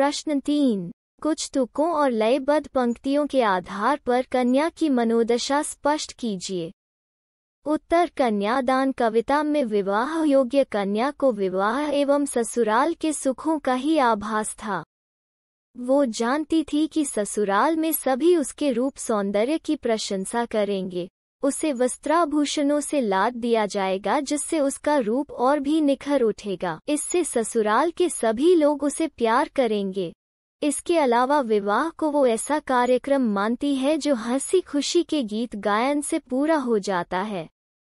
प्रश्न तीन कुछ तुकों और लयबद्ध पंक्तियों के आधार पर कन्या की मनोदशा स्पष्ट कीजिए उत्तर कन्यादान कविता में विवाह योग्य कन्या को विवाह एवं ससुराल के सुखों का ही आभास था वो जानती थी कि ससुराल में सभी उसके रूप सौंदर्य की प्रशंसा करेंगे उसे वस्त्राभूषणों से लाद दिया जाएगा जिससे उसका रूप और भी निखर उठेगा इससे ससुराल के सभी लोग उसे प्यार करेंगे इसके अलावा विवाह को वो ऐसा कार्यक्रम मानती है जो हंसी खुशी के गीत गायन से पूरा हो जाता है